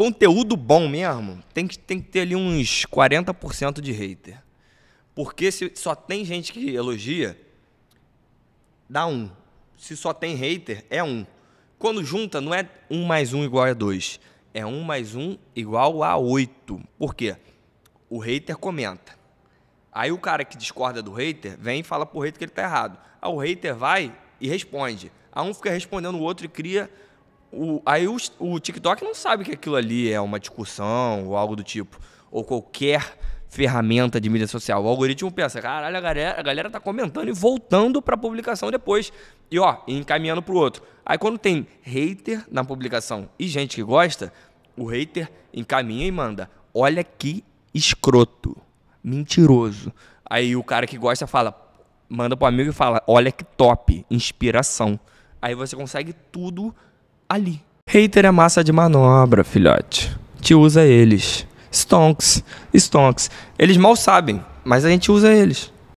conteúdo bom mesmo, tem que, tem que ter ali uns 40% de hater. Porque se só tem gente que elogia, dá um. Se só tem hater, é um. Quando junta, não é um mais um igual a dois. É um mais um igual a oito. Por quê? O hater comenta. Aí o cara que discorda do hater vem e fala pro hater que ele tá errado. Aí o hater vai e responde. A um fica respondendo o outro e cria o, aí o, o TikTok não sabe que aquilo ali é uma discussão ou algo do tipo, ou qualquer ferramenta de mídia social. O algoritmo pensa, caralho, a galera, a galera tá comentando e voltando para a publicação depois. E ó, encaminhando para o outro. Aí quando tem hater na publicação e gente que gosta, o hater encaminha e manda: "Olha que escroto, mentiroso". Aí o cara que gosta fala: "Manda pro amigo e fala: "Olha que top, inspiração". Aí você consegue tudo ali. Hater é massa de manobra, filhote. Te usa eles. Stonks, stonks. Eles mal sabem, mas a gente usa eles.